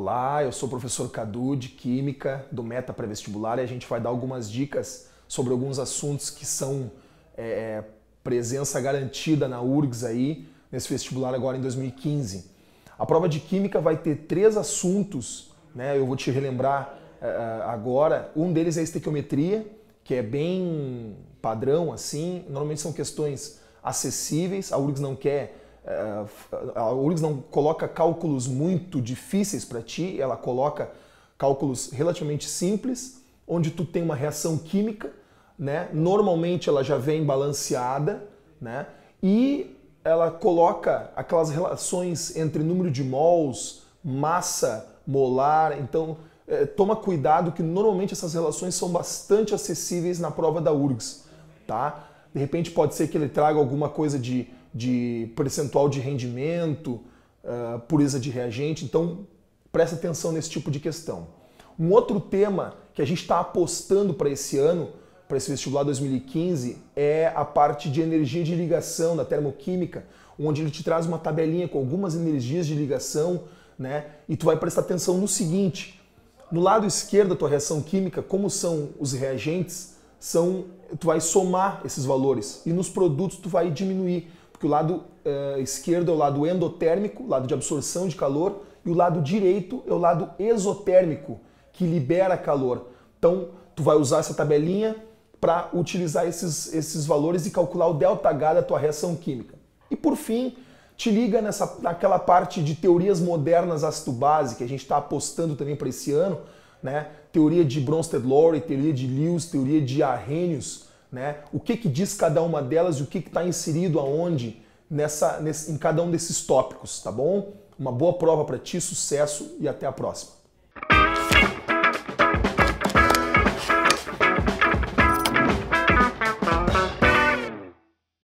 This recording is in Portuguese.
Olá, eu sou o professor Cadu de Química do Meta Pré-Vestibular e a gente vai dar algumas dicas sobre alguns assuntos que são é, é presença garantida na URGS aí, nesse vestibular agora em 2015. A prova de Química vai ter três assuntos, né? Eu vou te relembrar é, é, agora. Um deles é a estequiometria, que é bem padrão assim. Normalmente são questões acessíveis. A URGS não quer é, a URGS não coloca cálculos muito difíceis para ti, ela coloca cálculos relativamente simples, onde tu tem uma reação química, né? Normalmente ela já vem balanceada, né? E ela coloca aquelas relações entre número de mols, massa molar, então é, toma cuidado que normalmente essas relações são bastante acessíveis na prova da URGS, tá? De repente pode ser que ele traga alguma coisa de de percentual de rendimento, uh, pureza de reagente. Então, presta atenção nesse tipo de questão. Um outro tema que a gente está apostando para esse ano, para esse vestibular 2015, é a parte de energia de ligação da termoquímica, onde ele te traz uma tabelinha com algumas energias de ligação, né? E tu vai prestar atenção no seguinte: no lado esquerdo da tua reação química, como são os reagentes, são tu vai somar esses valores e nos produtos tu vai diminuir porque o lado uh, esquerdo é o lado endotérmico, lado de absorção de calor, e o lado direito é o lado exotérmico, que libera calor. Então, tu vai usar essa tabelinha para utilizar esses, esses valores e calcular o ΔH da tua reação química. E por fim, te liga nessa, naquela parte de teorias modernas ácido-base, que a gente está apostando também para esse ano, né? teoria de Bronsted-Lowry, teoria de Lewis, teoria de Arrhenius, né? O que, que diz cada uma delas e o que está inserido aonde nessa, nesse, em cada um desses tópicos, tá bom? Uma boa prova para ti, sucesso e até a próxima.